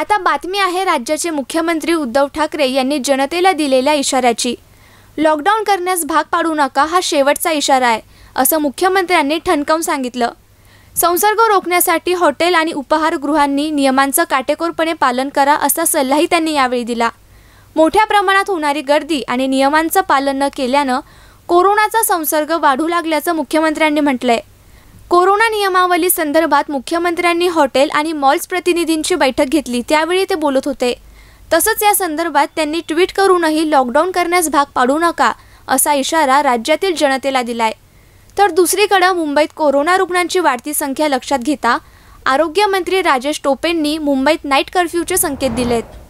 आता बातमी आहे राज्याचे मुख्यमंत्री उद्धव ठाकरे यांनी जनतेला दिलेल्या इशाऱ्याची लॉकडाऊन करण्यास भाग पाडू नका हा शेवटचा इशारा आहे असं मुख्यमंत्र्यांनी ठणकावून सांगितलं संसर्ग रोखण्यासाठी हॉटेल आणि उपाहारगृहांनी नियमांचं काटेकोरपणे पालन करा असा सल्लाही त्यांनी यावेळी दिला मोठ्या प्रमाणात होणारी गर्दी आणि नियमांचं पालन न केल्यानं कोरोनाचा संसर्ग वाढू लागल्याचं मुख्यमंत्र्यांनी म्हटलंय कोरोना नियमावली संदर्भात मुख्यमंत्र्यांनी हॉटेल आणि मॉल्स प्रतिनिधींची बैठक घेतली त्यावेळी ते बोलत होते तसंच या संदर्भात त्यांनी ट्विट करूनही लॉकडाऊन करण्यास भाग पाडू नका असा इशारा राज्यातील जनतेला दिलाय तर दुसरीकडे मुंबईत कोरोना रुग्णांची वाढती संख्या लक्षात घेता आरोग्यमंत्री राजेश टोपेंनी मुंबईत नाईट कर्फ्यूचे संकेत दिलेत